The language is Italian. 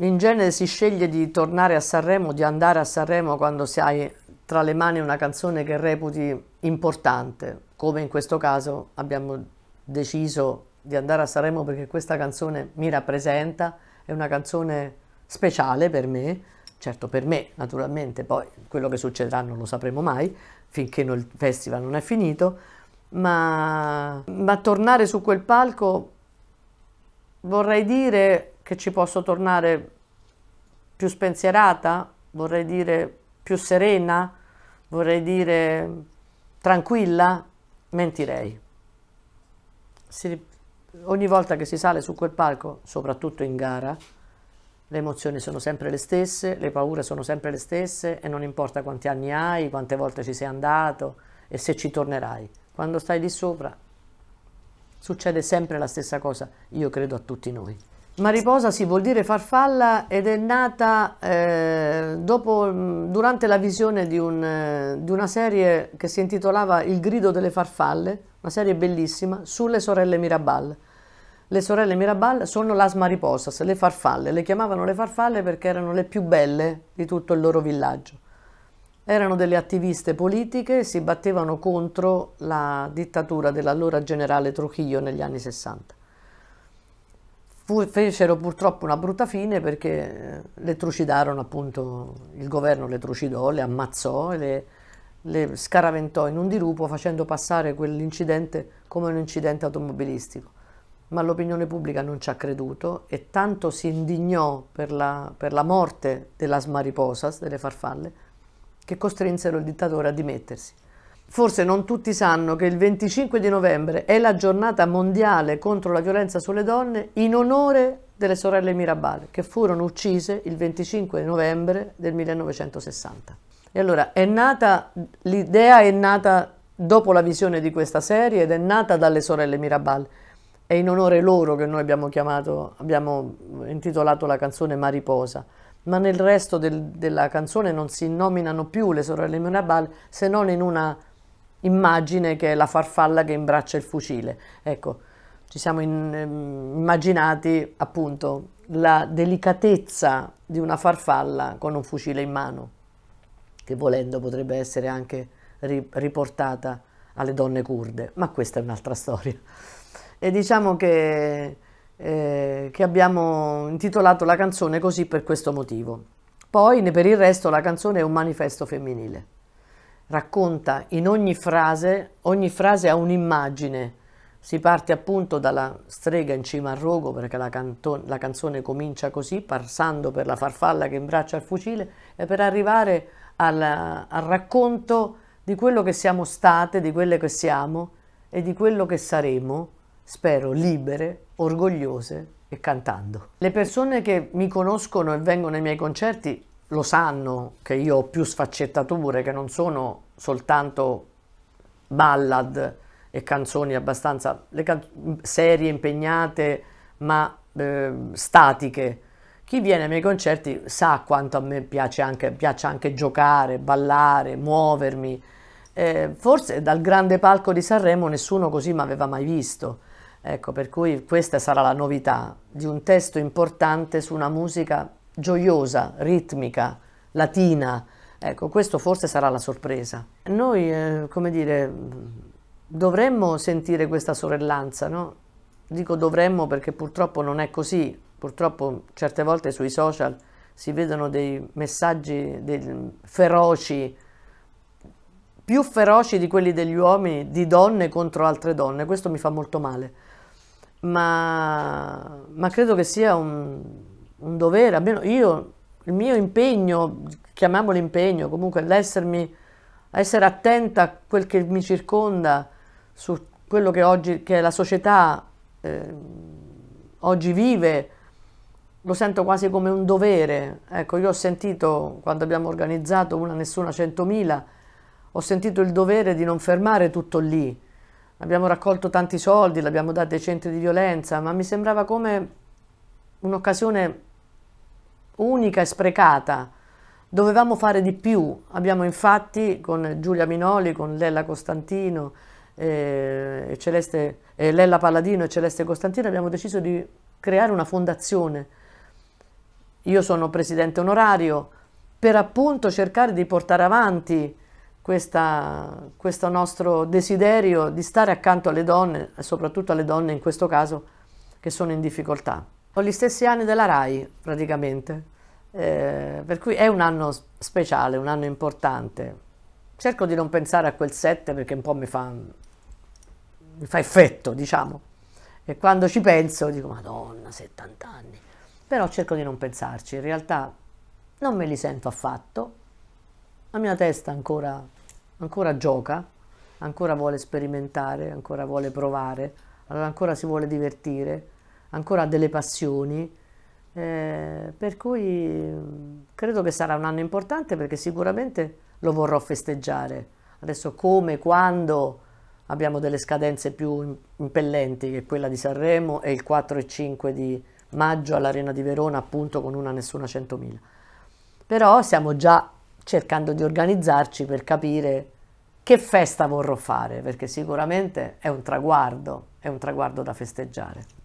in genere si sceglie di tornare a Sanremo, di andare a Sanremo quando si hai tra le mani una canzone che reputi importante, come in questo caso abbiamo deciso di andare a Sanremo perché questa canzone mi rappresenta, è una canzone speciale per me, certo per me naturalmente, poi quello che succederà non lo sapremo mai finché il festival non è finito, ma, ma tornare su quel palco vorrei dire che ci posso tornare più spensierata, vorrei dire più serena, vorrei dire tranquilla, mentirei. Si, ogni volta che si sale su quel palco, soprattutto in gara, le emozioni sono sempre le stesse, le paure sono sempre le stesse e non importa quanti anni hai, quante volte ci sei andato e se ci tornerai. Quando stai lì sopra succede sempre la stessa cosa, io credo a tutti noi. Mariposa si sì, vuol dire farfalla ed è nata eh, dopo, mm, durante la visione di, un, eh, di, una serie che si intitolava Il grido delle farfalle, una serie bellissima, sulle sorelle Mirabal. Le sorelle Mirabal sono las mariposas, le farfalle, le chiamavano le farfalle perché erano le più belle di tutto il loro villaggio. Erano delle attiviste politiche e si battevano contro la dittatura dell'allora generale Trujillo negli anni 60 fecero purtroppo una brutta fine perché eh, le trucidarono appunto, il governo le trucidò, le ammazzò e le, le scaraventò in un dirupo facendo passare quell'incidente come un incidente automobilistico. Ma l'opinione pubblica non ci ha creduto e tanto si indignò per la, per la morte della smariposas, delle farfalle, che costrinsero il dittatore a dimettersi. Forse non tutti sanno che il 25 di novembre è la giornata mondiale contro la violenza sulle donne in onore delle sorelle Mirabal, che furono uccise il 25 novembre del 1960. E allora è nata l'idea è nata dopo la visione di questa serie ed è nata dalle sorelle Mirabal. È in onore loro che noi abbiamo chiamato, abbiamo intitolato la canzone Mariposa ma nel resto del, della canzone non si nominano più le sorelle Mirabal se non in una immagine che è la farfalla che imbraccia il fucile. Ecco, ci siamo in, ehm, immaginati appunto la delicatezza di una farfalla con un fucile in mano, che volendo potrebbe essere anche ri riportata alle donne curde, ma questa è un'altra storia. E diciamo che, eh, che abbiamo intitolato la canzone così per questo motivo. Poi, per il resto, la canzone è un manifesto femminile racconta in ogni frase, ogni frase ha un'immagine. Si parte appunto dalla strega in cima al rogo perché la, canto- la canzone comincia così, passando per la farfalla che imbraccia il fucile e per arrivare al, al racconto di quello che siamo state, di quelle che siamo e di quello che saremo, spero, libere, orgogliose e cantando. Le persone che mi conoscono e vengono ai miei concerti lo sanno che io ho più sfaccettature, che non sono soltanto ballad e canzoni abbastanza can- serie, impegnate, ma eh, statiche. Chi viene ai miei concerti sa quanto a me piace anche, piace anche giocare, ballare, muovermi. Eh, forse dal grande palco di Sanremo nessuno così mi aveva mai visto. Ecco, per cui questa sarà la novità di un testo importante su una musica gioiosa, ritmica, latina. Ecco, questo forse sarà la sorpresa. Noi, eh, come dire, dovremmo sentire questa sorellanza, no? Dico dovremmo perché purtroppo non è così. Purtroppo certe volte sui social si vedono dei messaggi dei feroci, più feroci di quelli degli uomini, di donne contro altre donne. Questo mi fa molto male. ma, ma credo che sia un, un dovere, almeno io, il mio impegno, chiamiamolo impegno, comunque l'essermi, essere attenta a quel che mi circonda, su quello che oggi, che la società eh, oggi vive, lo sento quasi come un dovere. Ecco, io ho sentito, quando abbiamo organizzato una nessuna 100.000, ho sentito il dovere di non fermare tutto lì. Abbiamo raccolto tanti soldi, l'abbiamo dato ai centri di violenza, ma mi sembrava come un'occasione unica e sprecata. Dovevamo fare di più. Abbiamo infatti con Giulia Minoli, con Lella Costantino, eh, Celeste, eh, Lella Palladino e Celeste Costantino abbiamo deciso di creare una fondazione. Io sono presidente onorario per appunto cercare di portare avanti questa, questo nostro desiderio di stare accanto alle donne, soprattutto alle donne in questo caso, che sono in difficoltà con gli stessi anni della RAI praticamente. Eh, per cui è un anno speciale, un anno importante. Cerco di non pensare a quel 7 perché un po' mi fa, mi fa effetto, diciamo. E quando ci penso dico, madonna, 70 anni. Però cerco di non pensarci, in realtà non me li sento affatto. La mia testa ancora, ancora gioca, ancora vuole sperimentare, ancora vuole provare, allora ancora si vuole divertire ancora delle passioni, eh, per cui mm, credo che sarà un anno importante perché sicuramente lo vorrò festeggiare. Adesso come, quando abbiamo delle scadenze più impellenti che quella di Sanremo e il 4 e 5 di maggio all'Arena di Verona appunto con una nessuna 100.000. Però stiamo già cercando di organizzarci per capire che festa vorrò fare perché sicuramente è un traguardo, è un traguardo da festeggiare.